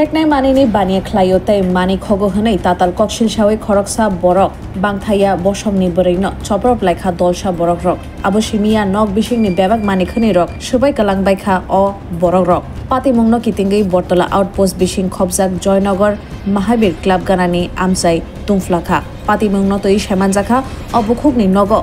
ঠেকনাই মানিনি বানিয়ে খ্লাইও তাই মানি খগ হনাই তাতাল ককশিল সাওই খরকসা বরক বাংথাইয়া বসম নিবরই ন চপরপ লাইখা দলসা বরক রক আবসিমিয়া নক বিশিং নি বেবাক মানি খনি রক সবাই কালাং বাইখা অ বরক রক পাতি মংন কিতিঙ্গি বরতলা আউটপোস্ট বিশিং খবজাক জয়নগর মাহাবীর ক্লাব গানানি আমসাই tungflakha patimung no toi shaimanjaka obukhuk ni nogo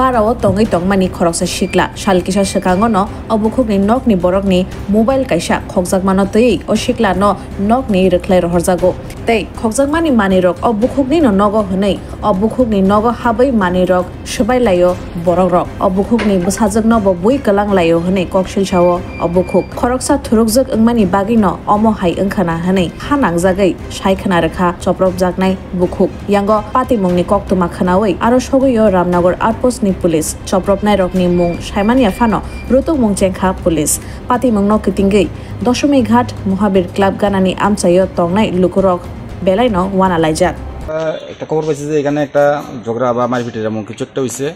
barao tongai tongmani khoroksa shikla shalkisa shikango no obukhuk ni nok ni borok ni mobile kaisa khokjak mano toi o shikla no nok ni rekhlai rohorjago tei khokjak mani mani rok obukhuk ni no nogo hunei obukhuk ni nogo habai mani rok shobai layo borok rok obukhuk ni busajak no bo bui kalang layo hunei kokshil shawo obukhuk khoroksa thurukjak engmani bagi no omo hai engkhana hunei hanang jagai shaikhana rekha choprop jaknai bukhuk ইয়াঙ্গ পাতি পাতিমুংনি ককতমা খানাওই আরো সবইয় রামনগর আরপোস নি police চপ্রপনায় রকনি মুং সাইমানিয়া ফানো রুতু মুং চেংখা পুলিশ পাতিমুং নকিতিঙ্গেই দশমী ঘাট মহাবীর ক্লাব গানানি আমচাইয় তংনাই লুকুরক বেলাইন ওয়ানালাই যাক একটা খবর পাইছি যে এখানে একটা ঝগড়া বা মারপিটের এমন কিছু একটা হয়েছে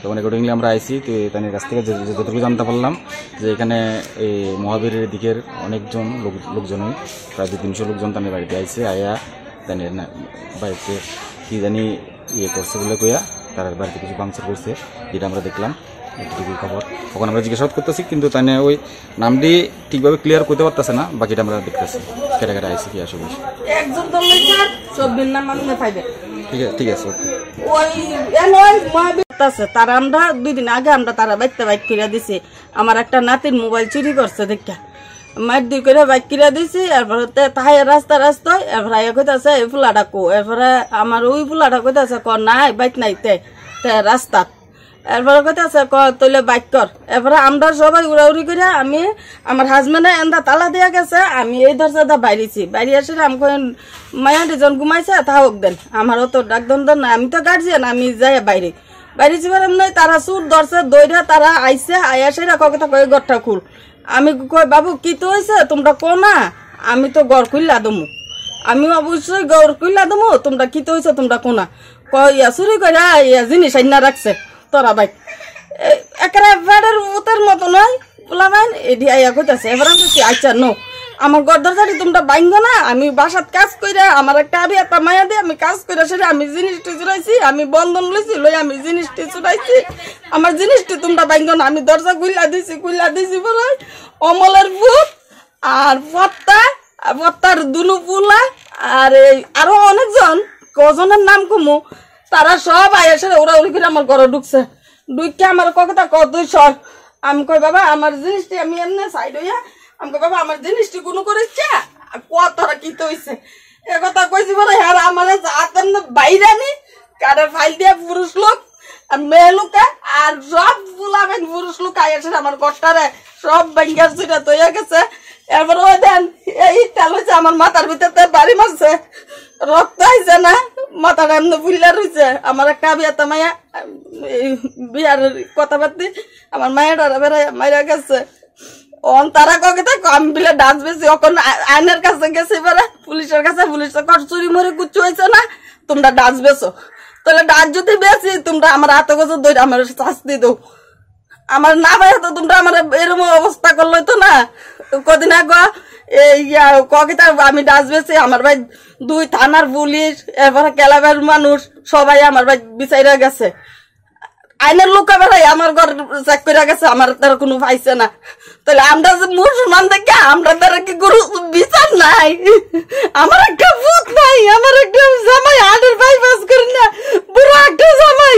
তো মানে আমরা আইসি তো তাদের কাছ থেকে যতটুকু জানতে পারলাম যে এখানে এই মহাবীরের দিকের অনেকজন লোক লোকজনই প্রায় দু তিনশো লোকজন তাদের বাড়িতে আইসে আয়া জানি না বাড়িতে কী জানি ইয়ে করছে বলে কইয়া তার বাড়িতে কিছু পাংচার করছে যেটা আমরা দেখলাম এটুকুই খবর তখন আমরা জিজ্ঞাসাবাদ করতেছি কিন্তু তাই ওই নামটি ঠিকভাবে ক্লিয়ার করতে পারতেছে না বাকিটা আমরা দেখতেছি কেটে কেটে আইসি কি আসবে ঠিক আছে ঠিক আছে তারা আমরা দুই দিন আগে আমরা তারা বাইতে বাইক করে দিছি আমার একটা নাতির মোবাইল চুরি করছে দেখা দি করে বাইক কিরা দিছি এরপর তাই রাস্তা রাস্তায় এরপরে আয়া কইতাছে এই ফুলা কো এরপর আমার ওই ফুলাটা কইতাছে ক নাই বাইক নাই তে তে এরপর এরপরে কইতাছে ক তৈলে বাইক কর এরপর আমরা সবাই উড়ি করে আমি আমার হাজবেন্ডে এন্দা তালা দিয়া গেছে আমি এই দরজাটা বাইরেছি বাইরে আসে আমি মায়া দুজন ঘুমাইছে তা হোক দেন আমারও তো ডাক দন আমি তো গার্জিয়ান আমি যাই বাইরে বাইরে যাবার নয় তারা সুর ধরছে দৈরা তারা আইসে আয়া সেরা কটা কয়ে গড়টা খুল আমি কই বাবু কি তো হয়েছে তোমরা কো না আমি তো গড় খুললা দমু আমি অবশ্যই গড় খুললা দমু তোমরা কি তো হয়েছে তোমরা কো না কয়া চুরি করে ইয়া জিনিস আইনা রাখছে তোরা বাইক একেবারে উতের মতো নয় বাইন এডি আইয়া কইতাছে এবার আমি আচ্ছা নো আমার গদ্দারদারি তোমরা বাইঙ্গো না আমি বাসাত কাজ কইরা আমার একটা আবি একটা মায়া দিয়ে আমি কাজ কইরা সেটা আমি জিনিসটি চুরাইছি আমি বন্ধন লইছি লই আমি জিনিসটি চুরাইছি আমার জিনিসটি তোমরা বাইঙ্গো না আমি দরজা গুইলা দিছি গুইলা দিছি বলে অমলের বুট আর পত্তা পত্তার দুলু পুলা আর এই আরো অনেকজন কজনের নাম কুমু তারা সব আয়াসে ওরা ওরি করে আমার ঘরে ঢুকছে ডুককে আমার কথা কত সর আমি কই বাবা আমার জিনিসটি আমি এমনি সাইড হইয়া আমাকে বাবা আমার জিনিসটি কোনো করেছে কতরা কি তৈছে এ কথা কইছি বলে হ্যাঁ আমার হাতের বাইরে নি কারের ফাইল দিয়ে পুরুষ লোক আর মেয়ে লোকে আর সব ফুলাবেন পুরুষ লোক আছে আমার কষ্টারে সব ব্যাংকের সেটা তৈরি গেছে এবার ওই দেন এই তেল হয়েছে আমার মাথার ভিতরে বাড়ি মারছে রক্ত আইছে না মাথাটা এমনি বুল্লা হয়েছে আমার একটা বিয়াতে মায়া বিয়ার কথাবার্তি আমার মায়েরা বেড়াই মায়েরা গেছে অন তারা কগে থাকো আমি বিলে ডান্স বেশি অখন আইনের কাছে গেছি এবারে পুলিশের কাছে পুলিশের কর চুরি মরে কুচু হয়েছে না তোমরা ডান্স বেছো তাহলে ডান্স যদি বেশি তোমরা আমার হাতে গেছো দই আমার শাস্তি দৌ আমার না ভাই তো তোমরা আমার এরকম অবস্থা করলো তো না কদিন আগে ইয়া কগিতা আমি ডান্স বেছি আমার ভাই দুই থানার পুলিশ এরপরে কেলাবের মানুষ সবাই আমার ভাই বিচাইরা গেছে আইনের লোকা বেড়াই আমার ঘর চেক করে গেছে আমার তারা কোনো পাইছে না তাহলে আমরা যে মুসলমান দেখে আমরা তার কি গরু বিচার নাই আমার একটা ভূত নাই আমার একটা জামাই আটের ভাই পাস করি না বুড়ো একটা জামাই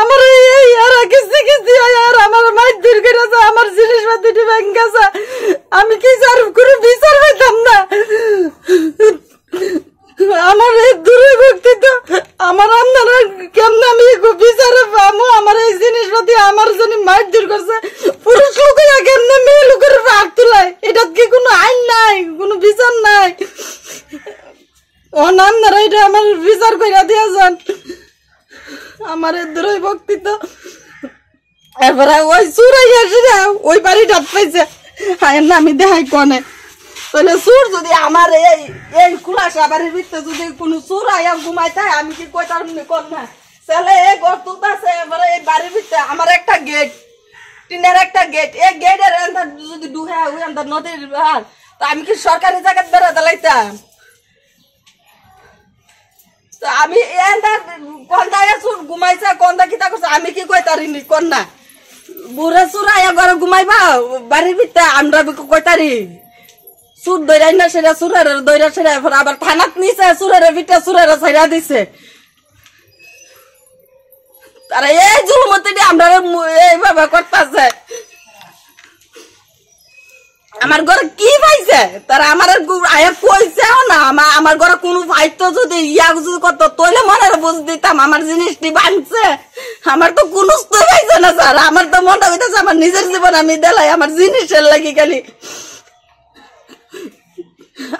আমার এই আর কি শিখেছি আর আমার মাই দূর করেছে আমার জিনিসপাতি ব্যাংক আছে আমি কি যার কোনো বিচার পাইতাম না আমার এই দূরে ভক্তি তো আমার আপনারা কেমন আমি আমার জানি মারধর করছে পুরুষ লোকেরা মেয়ে লোকের ভাগ তোলায় এটার কি কোনো আইন নাই কোনো বিচার নাই এটা আমার বিচার দিয়া যান আমার এরপরে ওই চুরাই আসে না ওই বাড়ি ডাক পাইছে হায়ের আমি দেখাই কনে তাহলে সুর যদি আমার এই এই কুলাসা বাড়ির ভিতরে যদি কোনো চুর আয়া ঘুমাই তাই আমি কি কইতার কর না ছেলে এ ঘর তুলতেছে এবারে এই বাড়ির ভিতরে আমার একটা গেট টিনের একটা গেট এই গেটের যদি ডুহে ওই নদীর আর তো আমি কি সরকারি জায়গা বেরোতে লাইতাম তো আমি এন্দার কন্দায় শুন ঘুমাইছে কন্দা কিতা করছে আমি কি কই তারি কন্যা বুড়ে চুরাইয়া ঘরে ঘুমাইবা বাড়ির ভিতরে আমরা কই তারি সুর দৈরাই না সেটা সুরের দৈরা সেরা আবার থানাত নিছে সুরের ভিতরে সুরের সেরা দিছে তারা এই জুলুমতে আমরা এইভাবে করতেছে আমার ঘরে কি পাইছে তারা আমার আয়া কইছেও না আমার আমার ঘরে কোনো পাইতো যদি ইয়া যদি করতো তৈলে মনের বুঝ দিতাম আমার জিনিসটি ভাঙছে আমার তো কোনো পাইছে না স্যার আমার তো মনে হইতেছে আমার নিজের জীবন আমি দেলাই আমার জিনিসের লাগি খালি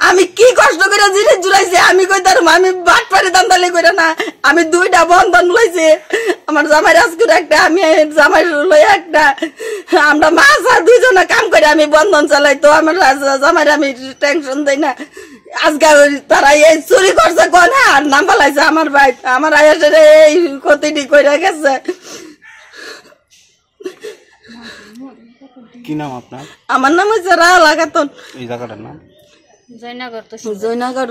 আমি কি কষ্ট করে জিনিস জুলাইছে আমি কই তার আমি বাট পারে দান্দালি করে না আমি দুইটা বন্ধন লইছে আমার জামাই রাজগুর একটা আমি জামাই লই একটা আমরা মাছ আর দুইজনে কাম করে আমি বন্ধন চালাই তো আমার জামাই আমি টেনশন দেই না আজকাল তারা এই চুরি করছে কোন আর নাম পালাইছে আমার ভাই আমার আয়াসের এই ক্ষতিটি করে গেছে কি নাম আপনার আমার নাম হচ্ছে রাহুল আগাতন এই জায়গাটার নাম જયનગર તો જયનગર